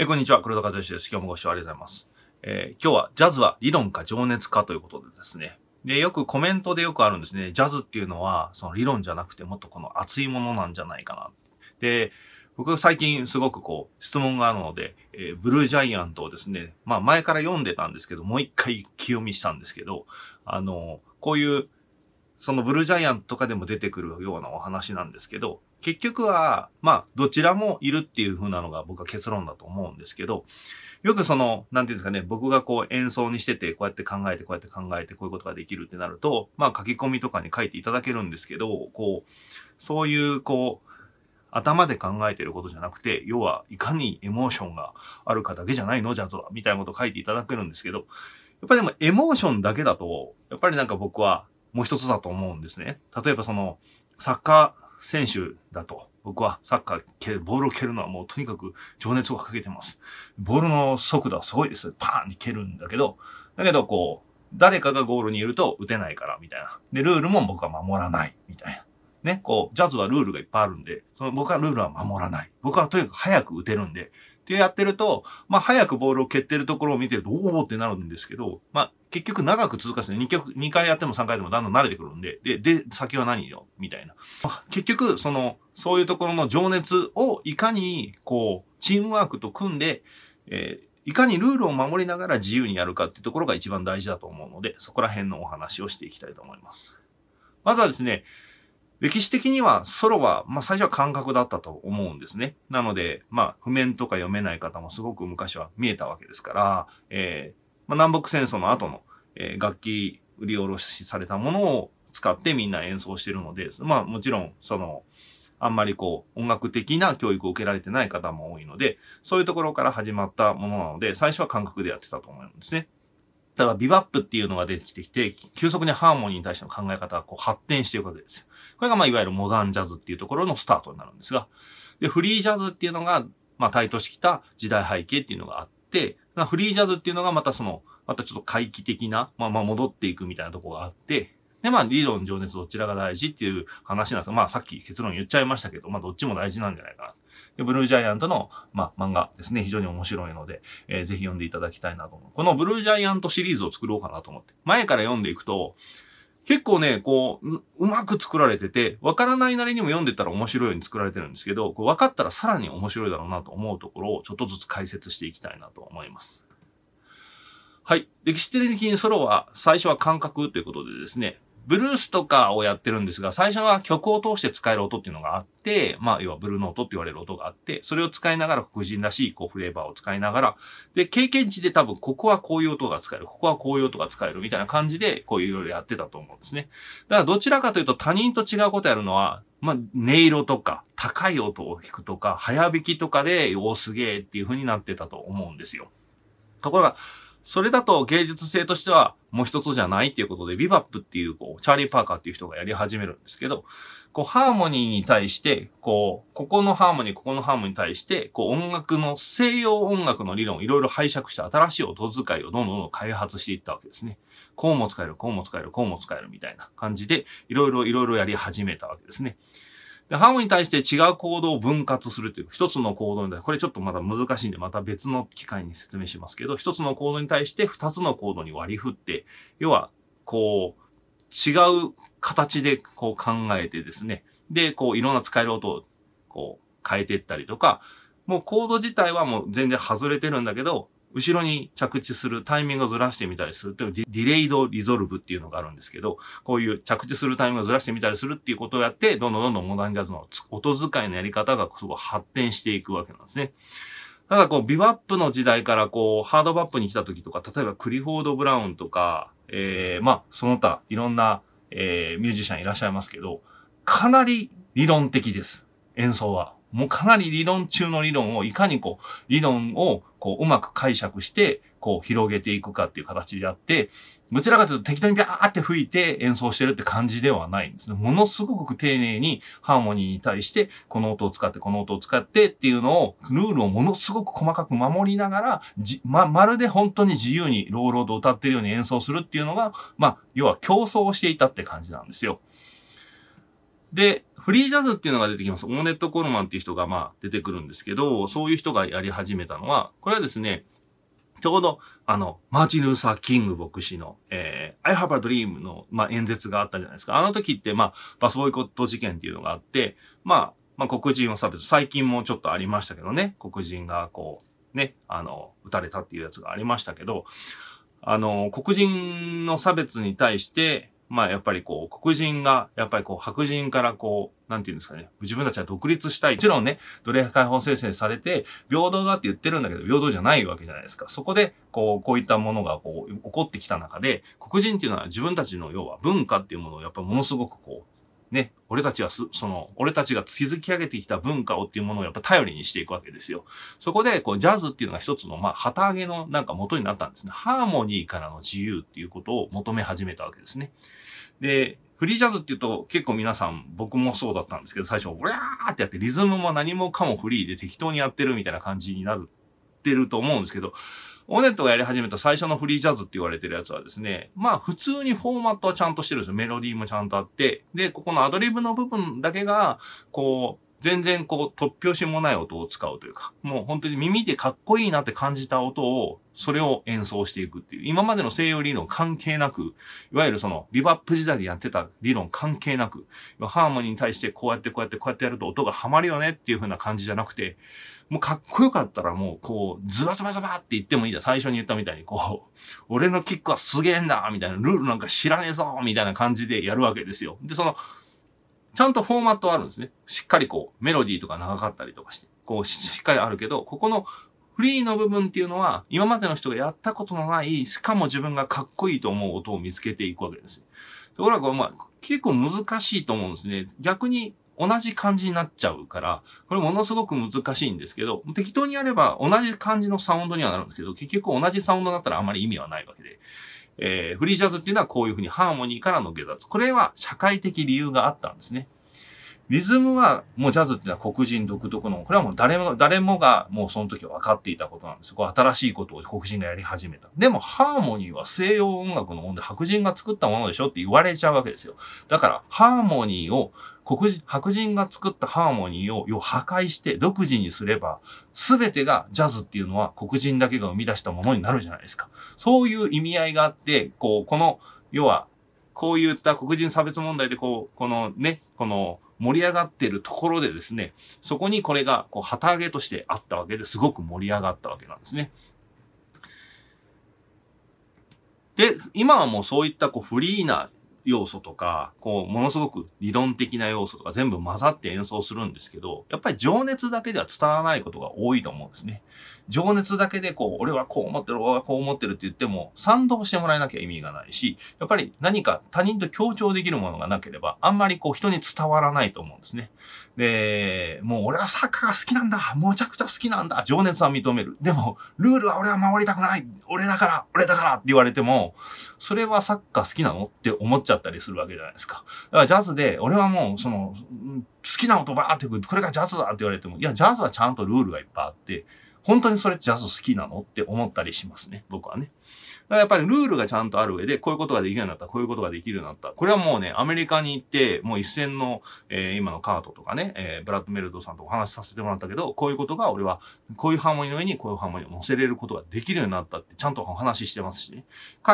えー、こんにちは、黒田和義です。今日もご視聴ありがとうございます。えー、今日はジャズは理論か情熱かということでですね。で、よくコメントでよくあるんですね。ジャズっていうのは、その理論じゃなくてもっとこの熱いものなんじゃないかな。で、僕最近すごくこう質問があるので、えー、ブルージャイアントをですね、まあ前から読んでたんですけど、もう一回気読みしたんですけど、あの、こういう、そのブルージャイアントとかでも出てくるようなお話なんですけど、結局は、まあ、どちらもいるっていう風なのが僕は結論だと思うんですけど、よくその、なんていうんですかね、僕がこう演奏にしてて、こうやって考えて、こうやって考えて、こういうことができるってなると、まあ書き込みとかに書いていただけるんですけど、こう、そういう、こう、頭で考えてることじゃなくて、要はいかにエモーションがあるかだけじゃないのじゃあぞみたいなこと書いていただけるんですけど、やっぱりでもエモーションだけだと、やっぱりなんか僕はもう一つだと思うんですね。例えばその、作家選手だと、僕はサッカー蹴る、ボールを蹴るのはもうとにかく情熱をかけてます。ボールの速度はすごいです。パーンに蹴るんだけど、だけどこう、誰かがゴールにいると打てないから、みたいな。で、ルールも僕は守らない、みたいな。ね、こう、ジャズはルールがいっぱいあるんで、その僕はルールは守らない。僕はとにかく早く打てるんで、ってやってると、まあ、早くボールを蹴ってるところを見てると、おおってなるんですけど、まあ、結局長く続かせて2曲、2回やっても3回でもだんだん慣れてくるんで、で、で、先は何よみたいな。結局、その、そういうところの情熱をいかに、こう、チームワークと組んで、えー、いかにルールを守りながら自由にやるかっていうところが一番大事だと思うので、そこら辺のお話をしていきたいと思います。まずはですね、歴史的にはソロは、まあ最初は感覚だったと思うんですね。なので、まあ譜面とか読めない方もすごく昔は見えたわけですから、えー、まあ、南北戦争の後の、えー、楽器売り下ろしされたものを使ってみんな演奏してるので、まあもちろんその、あんまりこう音楽的な教育を受けられてない方も多いので、そういうところから始まったものなので、最初は感覚でやってたと思うんですね。ただビバップっていうのが出てきてきて、急速にハーモニーに対しての考え方がこう発展していくわけですよ。これがまあいわゆるモダンジャズっていうところのスタートになるんですが、で、フリージャズっていうのが、まあ、対等してきた時代背景っていうのがあって、フリージャズっていうのがまたその、またちょっと回帰的な、まあ、まあ戻っていくみたいなとこがあって、で、まあ、理論、情熱、どちらが大事っていう話なんですが、まあ、さっき結論言っちゃいましたけど、まあ、どっちも大事なんじゃないかな。で、ブルージャイアントの、まあ、漫画ですね、非常に面白いので、えー、ぜひ読んでいただきたいなと思う。このブルージャイアントシリーズを作ろうかなと思って。前から読んでいくと、結構ね、こう、うまく作られてて、わからないなりにも読んでたら面白いように作られてるんですけど、わ分かったらさらに面白いだろうなと思うところをちょっとずつ解説していきたいなと思います。はい。歴史的にソロは最初は感覚ということでですね、ブルースとかをやってるんですが、最初は曲を通して使える音っていうのがあって、まあ、要はブルーノートって言われる音があって、それを使いながら黒人らしいこうフレーバーを使いながら、で、経験値で多分ここはこういう音が使える、ここはこういう音が使えるみたいな感じで、こういろいろやってたと思うんですね。だからどちらかというと他人と違うことやるのは、まあ、音色とか、高い音を弾くとか、早弾きとかで、おすげえっていう風になってたと思うんですよ。ところが、それだと芸術性としてはもう一つじゃないっていうことで、ビバップっていう、こう、チャーリー・パーカーっていう人がやり始めるんですけど、こう、ハーモニーに対して、こう、ここのハーモニー、ここのハーモニーに対して、こう、音楽の、西洋音楽の理論をいろいろ拝借した新しい音遣いをどんどんどん開発していったわけですね。こうも使える、こうも使える、こうも使えるみたいな感じで、いろいろいろいろやり始めたわけですね。で、ハムに対して違う行動を分割するという、一つの行動に対して、これちょっとまだ難しいんで、また別の機会に説明しますけど、一つの行動に対して二つの行動に割り振って、要は、こう、違う形でこう考えてですね、で、こう、いろんな使える音をこう、変えていったりとか、もうコード自体はもう全然外れてるんだけど、後ろに着地するタイミングをずらしてみたりするっていうディレイドリゾルブっていうのがあるんですけど、こういう着地するタイミングをずらしてみたりするっていうことをやって、どんどんどんどんモダンジャズの音遣いのやり方がすごい発展していくわけなんですね。ただこう、ビバップの時代からこう、ハードバップに来た時とか、例えばクリフォード・ブラウンとか、えー、まあ、その他、いろんな、えー、ミュージシャンいらっしゃいますけど、かなり理論的です。演奏は。もうかなり理論中の理論をいかにこう、理論をこううまく解釈して、こう広げていくかっていう形であって、どちらかというと適当にガーって吹いて演奏してるって感じではないんですね。ものすごく丁寧にハーモニーに対して、この音を使って、この音を使ってっていうのを、ルールをものすごく細かく守りながら、じま、まるで本当に自由に朗々と歌ってるように演奏するっていうのが、まあ、要は競争をしていたって感じなんですよ。で、フリージャズっていうのが出てきます。オーネット・コルマンっていう人がまあ出てくるんですけど、そういう人がやり始めたのは、これはですね、ちょうど、あの、マーチン・ルーサー・キング牧師の、えー、I have a dream の、まあ、演説があったじゃないですか。あの時って、まあ、バスボイコット事件っていうのがあって、まあ、まあ、黒人を差別、最近もちょっとありましたけどね、黒人がこう、ね、あの、撃たれたっていうやつがありましたけど、あの、黒人の差別に対して、まあやっぱりこう、黒人が、やっぱりこう、白人からこう、なんていうんですかね、自分たちは独立したい。もちろんね、奴隷解放戦線されて、平等だって言ってるんだけど、平等じゃないわけじゃないですか。そこで、こう、こういったものがこう、起こってきた中で、黒人っていうのは自分たちの要は文化っていうものをやっぱものすごくこう、ね、俺たちはその、俺たちが築き上げてきた文化をっていうものをやっぱ頼りにしていくわけですよ。そこで、こう、ジャズっていうのが一つの、まあ、旗揚げのなんか元になったんですね。ハーモニーからの自由っていうことを求め始めたわけですね。で、フリージャズっていうと結構皆さん、僕もそうだったんですけど、最初、ウラーってやってリズムも何もかもフリーで適当にやってるみたいな感じになってると思うんですけど、オネットがやり始めた最初のフリージャズって言われてるやつはですね、まあ普通にフォーマットはちゃんとしてるんですよ。メロディーもちゃんとあって。で、ここのアドリブの部分だけが、こう、全然こう突拍子もない音を使うというか、もう本当に耳でかっこいいなって感じた音を、それを演奏していくっていう、今までの西洋理論関係なく、いわゆるそのビバップ時代でやってた理論関係なく、ハーモニーに対してこうやってこうやってこうやってやると音がハマるよねっていう風な感じじゃなくて、もうかっこよかったらもうこう、ズバズバズバって言ってもいいじゃん。最初に言ったみたいにこう、俺のキックはすげえんだみたいな、ルールなんか知らねえぞみたいな感じでやるわけですよ。で、その、ちゃんとフォーマットあるんですね。しっかりこう、メロディーとか長かったりとかして、こう、しっかりあるけど、ここのフリーの部分っていうのは、今までの人がやったことのない、しかも自分がかっこいいと思う音を見つけていくわけです。ところが、まあ、結構難しいと思うんですね。逆に同じ感じになっちゃうから、これものすごく難しいんですけど、適当にやれば同じ感じのサウンドにはなるんですけど、結局同じサウンドだったらあまり意味はないわけで。えー、フリージャズっていうのはこういうふうにハーモニーからの下脱。これは社会的理由があったんですね。リズムは、もうジャズっていうのは黒人独特の、これはもう誰も、誰もがもうその時分かっていたことなんです。これ新しいことを黒人がやり始めた。でも、ハーモニーは西洋音楽のもで白人が作ったものでしょって言われちゃうわけですよ。だから、ハーモニーを白人が作ったハーモニーを破壊して独自にすれば、全てがジャズっていうのは黒人だけが生み出したものになるじゃないですか。そういう意味合いがあって、こう、この、要は、こういった黒人差別問題で、こう、このね、この、盛り上がってるところでですね、そこにこれがこう旗揚げとしてあったわけですごく盛り上がったわけなんですね。で、今はもうそういったこうフリーな要素とか、こう、ものすごく理論的な要素とか全部混ざって演奏するんですけど、やっぱり情熱だけでは伝わらないことが多いと思うんですね。情熱だけでこう、俺はこう思ってる、俺はこう思ってるって言っても、賛同してもらえなきゃ意味がないし、やっぱり何か他人と協調できるものがなければ、あんまりこう人に伝わらないと思うんですね。で、もう俺はサッカーが好きなんだむちゃくちゃ好きなんだ情熱は認める。でも、ルールは俺は守りたくない俺だから俺だからって言われても、それはサッカー好きなのって思っちゃったりするわけじゃないですか。だからジャズで、俺はもうその、好きな音バーってくる、これがジャズだって言われても、いや、ジャズはちゃんとルールがいっぱいあって、本当にそれジャズ好きなのって思ったりしますね。僕はね。だからやっぱりルールがちゃんとある上で、こういうことができるようになった、こういうことができるようになった。これはもうね、アメリカに行って、もう一戦の、えー、今のカートとかね、えー、ブラッドメルドさんとお話しさせてもらったけど、こういうことが俺は、こういうハーモニーの上にこういうハーモニーを乗せれることができるようになったって、ちゃんとお話ししてますしね。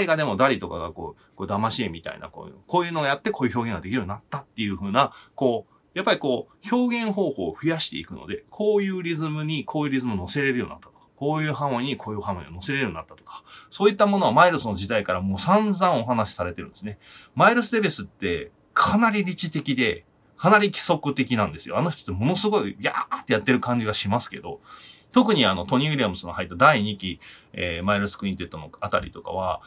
絵画でもダリとかがこう、こう騙し絵みたいな、こういう、こういうのをやってこういう表現ができるようになったっていうふうな、こう、やっぱりこう、表現方法を増やしていくので、こういうリズムにこういうリズムを乗せれるようになったとか、こういうハーモニーにこういうハーモニーを乗せれるようになったとか、そういったものはマイルスの時代からもう散々お話しされてるんですね。マイルス・デベスってかなり理知的で、かなり規則的なんですよ。あの人ってものすごい、やーってやってる感じがしますけど、特にあの、トニー・ウィリアムスの入った第2期、えー、マイルス・クインテッドのあたりとかは、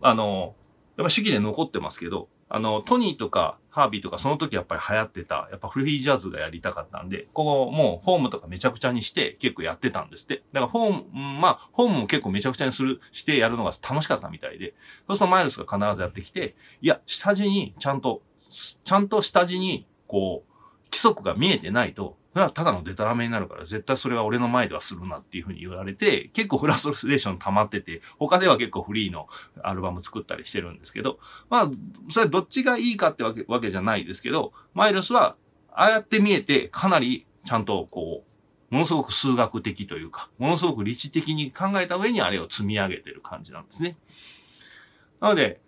あの、やっぱ手記で残ってますけど、あの、トニーとかハービーとかその時やっぱり流行ってた、やっぱフリージャズがやりたかったんで、ここもうフォームとかめちゃくちゃにして結構やってたんですって。だからフォーム、まあ、フォームも結構めちゃくちゃにする、してやるのが楽しかったみたいで、そうするとマイルスが必ずやってきて、いや、下地にちゃんと、ちゃんと下地に、こう、規則が見えてないと、それはただのデタラメになるから、絶対それは俺の前ではするなっていうふうに言われて、結構フラストレーション溜まってて、他では結構フリーのアルバム作ったりしてるんですけど、まあ、それはどっちがいいかってわけわけじゃないですけど、マイルスは、ああやって見えて、かなりちゃんとこう、ものすごく数学的というか、ものすごく理知的に考えた上にあれを積み上げてる感じなんですね。なので、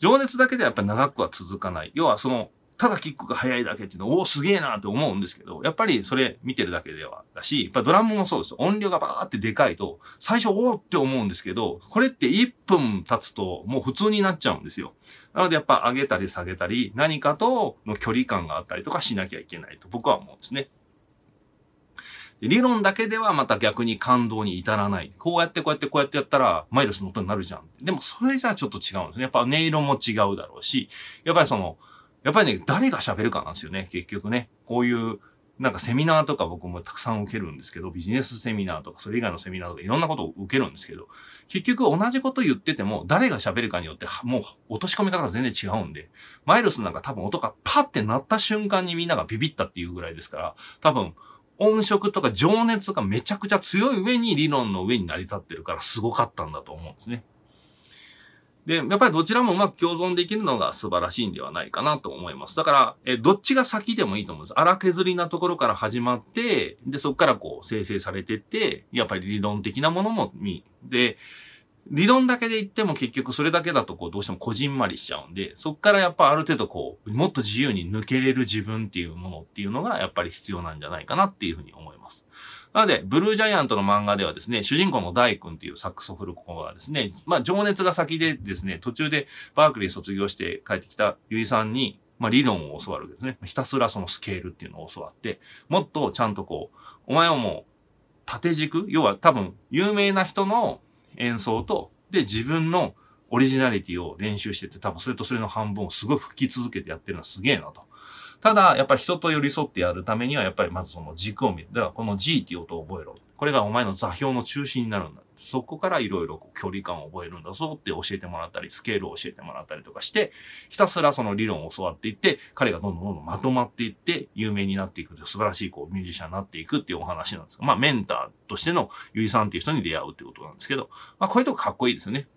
情熱だけではやっぱり長くは続かない。要はその、ただキックが速いだけっていうの、おお、すげえなって思うんですけど、やっぱりそれ見てるだけではだし、やっぱドラムもそうです音量がバーってでかいと、最初おおって思うんですけど、これって1分経つともう普通になっちゃうんですよ。なのでやっぱ上げたり下げたり、何かとの距離感があったりとかしなきゃいけないと僕は思うんですね。理論だけではまた逆に感動に至らない。こうやってこうやってこうやってやったらマイルスの音になるじゃん。でもそれじゃちょっと違うんですね。やっぱ音色も違うだろうし、やっぱりその、やっぱりね、誰が喋るかなんですよね、結局ね。こういう、なんかセミナーとか僕もたくさん受けるんですけど、ビジネスセミナーとか、それ以外のセミナーとか、いろんなことを受けるんですけど、結局同じこと言ってても、誰が喋るかによって、もう落とし込み方が全然違うんで、マイルスなんか多分音がパって鳴った瞬間にみんながビビったっていうぐらいですから、多分、音色とか情熱がめちゃくちゃ強い上に理論の上に成り立ってるからすごかったんだと思うんですね。で、やっぱりどちらもうまく共存できるのが素晴らしいんではないかなと思います。だから、え、どっちが先でもいいと思うんです。荒削りなところから始まって、で、そこからこう生成されてって、やっぱり理論的なものも見、で、理論だけで言っても結局それだけだとこうどうしてもこじんまりしちゃうんで、そこからやっぱある程度こう、もっと自由に抜けれる自分っていうものっていうのがやっぱり必要なんじゃないかなっていうふうに思います。なので、ブルージャイアントの漫画ではですね、主人公の大君っていうサックをフルコがですね、まあ、情熱が先でですね、途中でバークリー卒業して帰ってきたユイさんに、まあ、理論を教わるわけですね。ひたすらそのスケールっていうのを教わって、もっとちゃんとこう、お前はもう、縦軸要は多分、有名な人の演奏と、で、自分のオリジナリティを練習してて、多分それとそれの半分をすごい吹き続けてやってるのはすげえなと。ただ、やっぱり人と寄り添ってやるためには、やっぱりまずその軸を見る。だからこの G っていう音を覚えろ。これがお前の座標の中心になるんだ。そこからいろいろ距離感を覚えるんだぞって教えてもらったり、スケールを教えてもらったりとかして、ひたすらその理論を教わっていって、彼がどんどんどんどんまとまっていって、有名になっていくという素晴らしいこうミュージシャンになっていくっていうお話なんですが、まあメンターとしてのユイさんっていう人に出会うってことなんですけど、まあこういうとこかっこいいですよね。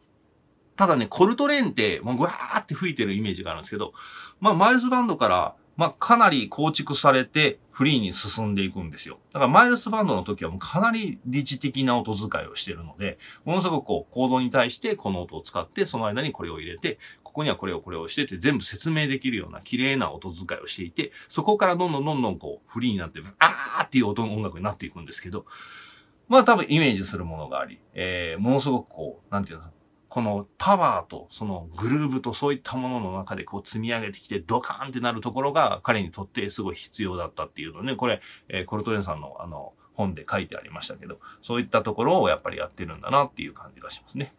ただね、コルトレーンって、もうぐわーって吹いてるイメージがあるんですけど、まあ、マイルズバンドからまあ、かなり構築されてフリーに進んでいくんですよ。だからマイルスバンドの時はもうかなり理知的な音遣いをしてるので、ものすごくこう、コードに対してこの音を使って、その間にこれを入れて、ここにはこれをこれをしてって全部説明できるような綺麗な音遣いをしていて、そこからどんどんどんどんこう、フリーになって、あーっていう音の音楽になっていくんですけど、まあ多分イメージするものがあり、えー、ものすごくこう、なんていうの、このパワーとそのグルーブとそういったものの中でこう積み上げてきてドカーンってなるところが彼にとってすごい必要だったっていうのね、これ、えー、コルトレンさんのあの本で書いてありましたけど、そういったところをやっぱりやってるんだなっていう感じがしますね。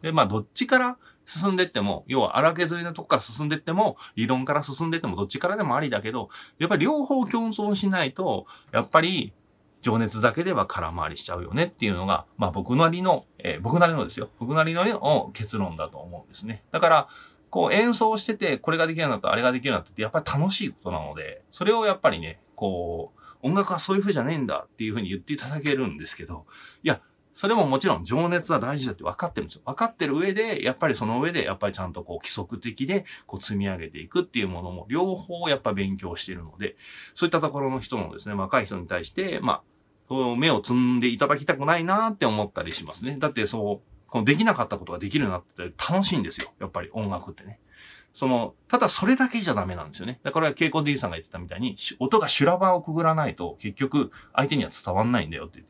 で、まあどっちから進んでっても、要は荒削りなとこから進んでっても、理論から進んでってもどっちからでもありだけど、やっぱり両方共存しないと、やっぱり情熱だけでは空回りしちゃうよねっていうのが、まあ僕なりの、えー、僕なりのですよ。僕なりの結論だと思うんですね。だから、こう演奏してて、これができるようになった、あれができるようになったって、やっぱり楽しいことなので、それをやっぱりね、こう、音楽はそういう風じゃねえんだっていう風に言っていただけるんですけど、いや、それももちろん情熱は大事だって分かってるんですよ。分かってる上で、やっぱりその上で、やっぱりちゃんとこう規則的で、こう積み上げていくっていうものも、両方やっぱ勉強してるので、そういったところの人のですね、若い人に対して、まあ、目を積んでいただきたくないなって思ったりしますね。だってそう、このできなかったことができるようになって楽しいんですよ。やっぱり音楽ってね。その、ただそれだけじゃダメなんですよね。だから、ケイコ D さんが言ってたみたいに、音が修羅場をくぐらないと、結局、相手には伝わんないんだよって。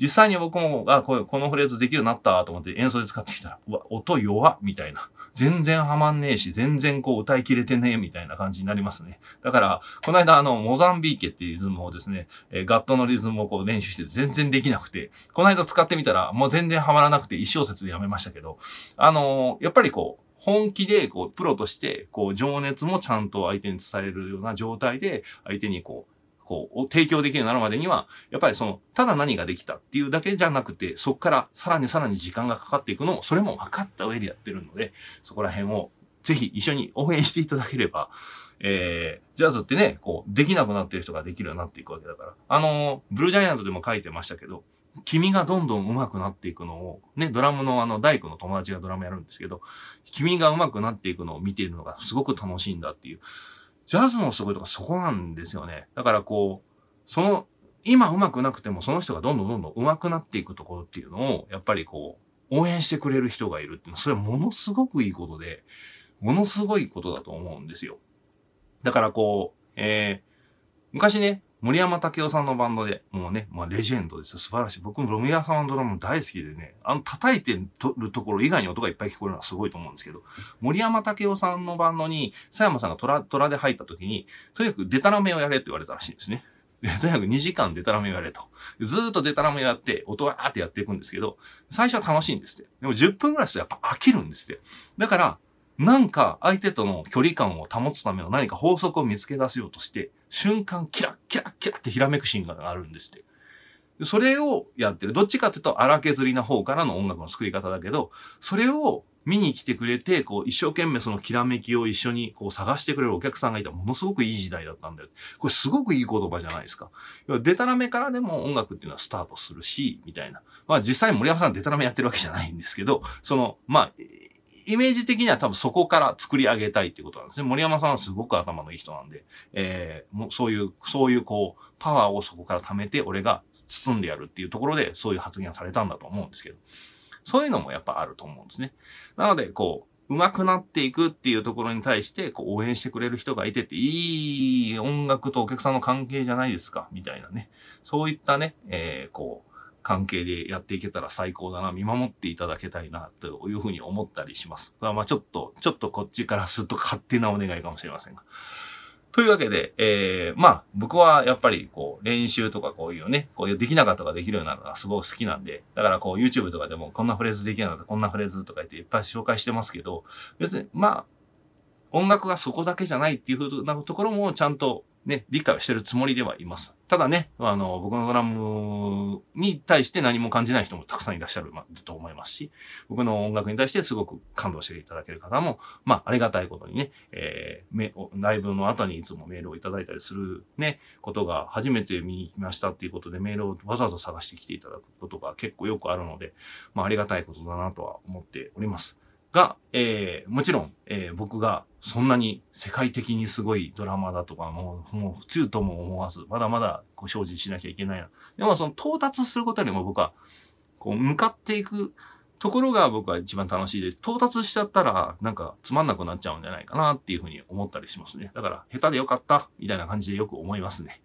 実際に僕も、あ、このフレーズできるようになったと思って演奏で使ってきたら、うわ、音弱みたいな。全然はまんねえし、全然こう歌いきれてねえみたいな感じになりますね。だから、この間あの、モザンビーケっていうリズムをですね、えー、ガットのリズムをこう練習して全然できなくて、この間使ってみたら、もう全然はまらなくて一小節でやめましたけど、あのー、やっぱりこう、本気で、こう、プロとして、こう、情熱もちゃんと相手に伝えるような状態で、相手にこう、こう、提供できるようになるまでには、やっぱりその、ただ何ができたっていうだけじゃなくて、そこからさらにさらに時間がかかっていくのも、それも分かった上でやってるので、そこら辺を、ぜひ一緒に応援していただければ、えー、ジャズってね、こう、できなくなってる人ができるようになっていくわけだから。あのー、ブルージャイアントでも書いてましたけど、君がどんどん上手くなっていくのを、ね、ドラムのあの大工の友達がドラムやるんですけど、君が上手くなっていくのを見ているのがすごく楽しいんだっていう。ジャズのすごいとかそこなんですよね。だからこう、その、今上手くなくてもその人がどんどんどんどん上手くなっていくところっていうのを、やっぱりこう、応援してくれる人がいるっていうのは、それはものすごくいいことで、ものすごいことだと思うんですよ。だからこう、えー、昔ね、森山武夫さんのバンドで、もうね、まあ、レジェンドですよ。素晴らしい。僕もロミアさんのドラム大好きでね、あの、叩いてるところ以外に音がいっぱい聞こえるのはすごいと思うんですけど、森山武夫さんのバンドに、佐山さんがトラ、トラで入った時に、とにかくデタラメをやれって言われたらしいんですね。で、とにかく2時間デタラメやれと。ずーっとデタラメやって、音はあってやっていくんですけど、最初は楽しいんですって。でも10分ぐらいするとやっぱ飽きるんですって。だから、なんか相手との距離感を保つための何か法則を見つけ出せようとして、瞬間キラッキラッキラッってひらめくシーンがあるんですって。それをやってる。どっちかっていうと荒削りな方からの音楽の作り方だけど、それを見に来てくれて、こう一生懸命そのきらめきを一緒にこう探してくれるお客さんがいたものすごくいい時代だったんだよ。これすごくいい言葉じゃないですか。デタラメからでも音楽っていうのはスタートするし、みたいな。まあ実際森山さんデタラメやってるわけじゃないんですけど、その、まあ、イメージ的には多分そこから作り上げたいっていうことなんですね。森山さんはすごく頭のいい人なんで、えー、もうそういう、そういうこう、パワーをそこから貯めて、俺が包んでやるっていうところで、そういう発言されたんだと思うんですけど、そういうのもやっぱあると思うんですね。なので、こう、上手くなっていくっていうところに対して、こう、応援してくれる人がいてって、いい音楽とお客さんの関係じゃないですか、みたいなね。そういったね、えー、こう、関係でやっていけたら最高だな、見守っていただけたいな、というふうに思ったりします。まあちょっと、ちょっとこっちからすると勝手なお願いかもしれませんが。というわけで、えー、まあ、僕はやっぱりこう、練習とかこういうね、こういうできなかったら、できるようなのがすごく好きなんで、だからこう、YouTube とかでもこんなフレーズできなかった、こんなフレーズとか言っていっぱい紹介してますけど、別に、まあ、音楽がそこだけじゃないっていうふうなところもちゃんとね、理解をしてるつもりではいます。ただね、あの、僕のドラムに対して何も感じない人もたくさんいらっしゃる、まと思いますし、僕の音楽に対してすごく感動していただける方も、まあ、ありがたいことにね、えー、ライブの後にいつもメールをいただいたりするね、ことが初めて見に来ましたっていうことでメールをわざわざ探してきていただくことが結構よくあるので、まあ、ありがたいことだなとは思っております。が、えー、もちろん、えー、僕がそんなに世界的にすごいドラマだとか、もう、もう普通とも思わず、まだまだこう精進しなきゃいけないな。でもその到達することにも僕は、こう向かっていくところが僕は一番楽しいです。到達しちゃったら、なんかつまんなくなっちゃうんじゃないかなっていうふうに思ったりしますね。だから、下手でよかった、みたいな感じでよく思いますね。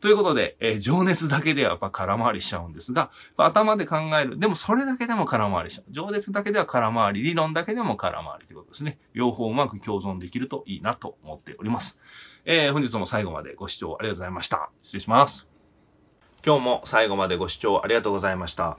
ということで、えー、情熱だけではやっぱ空回りしちゃうんですが、頭で考える。でもそれだけでも空回りしちゃう。情熱だけでは空回り、理論だけでも空回りということですね。両方うまく共存できるといいなと思っております。えー、本日も最後までご視聴ありがとうございました。失礼します。今日も最後までご視聴ありがとうございました。